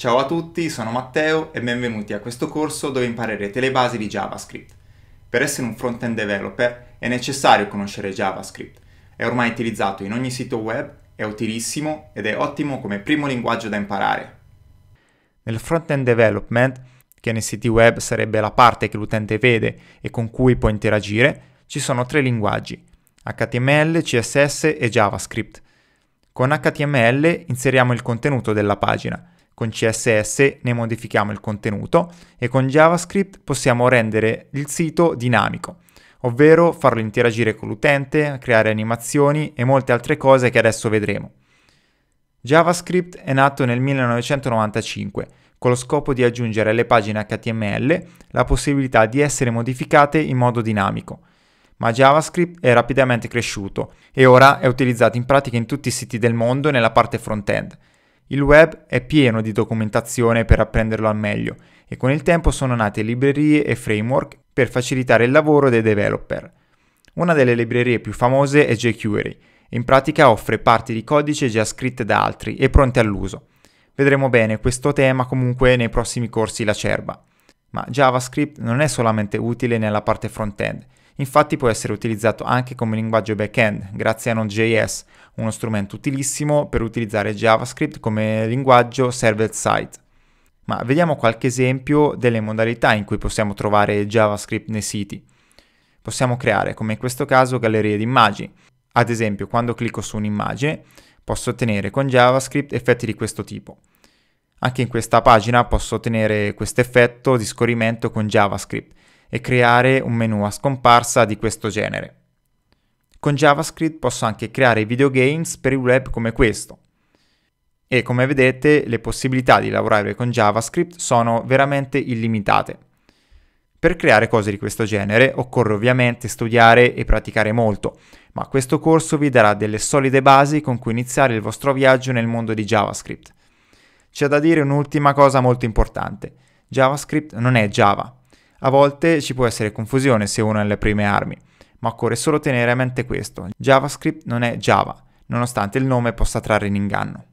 Ciao a tutti, sono Matteo e benvenuti a questo corso dove imparerete le basi di JavaScript. Per essere un front-end developer è necessario conoscere JavaScript. È ormai utilizzato in ogni sito web, è utilissimo ed è ottimo come primo linguaggio da imparare. Nel front-end development, che nei siti web sarebbe la parte che l'utente vede e con cui può interagire, ci sono tre linguaggi, HTML, CSS e JavaScript. Con HTML inseriamo il contenuto della pagina con CSS ne modifichiamo il contenuto e con JavaScript possiamo rendere il sito dinamico, ovvero farlo interagire con l'utente, creare animazioni e molte altre cose che adesso vedremo. JavaScript è nato nel 1995 con lo scopo di aggiungere alle pagine HTML la possibilità di essere modificate in modo dinamico. Ma JavaScript è rapidamente cresciuto e ora è utilizzato in pratica in tutti i siti del mondo nella parte front-end, il web è pieno di documentazione per apprenderlo al meglio e con il tempo sono nate librerie e framework per facilitare il lavoro dei developer. Una delle librerie più famose è jQuery, in pratica offre parti di codice già scritte da altri e pronte all'uso. Vedremo bene questo tema comunque nei prossimi corsi la Cerba. Ma JavaScript non è solamente utile nella parte front-end, Infatti può essere utilizzato anche come linguaggio back-end grazie a Node.js, uno strumento utilissimo per utilizzare JavaScript come linguaggio server-side. Ma vediamo qualche esempio delle modalità in cui possiamo trovare JavaScript nei siti. Possiamo creare, come in questo caso, gallerie di immagini. Ad esempio, quando clicco su un'immagine, posso ottenere con JavaScript effetti di questo tipo. Anche in questa pagina posso ottenere questo effetto di scorrimento con JavaScript e creare un menu a scomparsa di questo genere. Con JavaScript posso anche creare videogames per il web come questo. E come vedete le possibilità di lavorare con JavaScript sono veramente illimitate. Per creare cose di questo genere occorre ovviamente studiare e praticare molto, ma questo corso vi darà delle solide basi con cui iniziare il vostro viaggio nel mondo di JavaScript. C'è da dire un'ultima cosa molto importante. JavaScript non è Java, a volte ci può essere confusione se uno ha le prime armi, ma occorre solo tenere a mente questo. JavaScript non è Java, nonostante il nome possa trarre in inganno.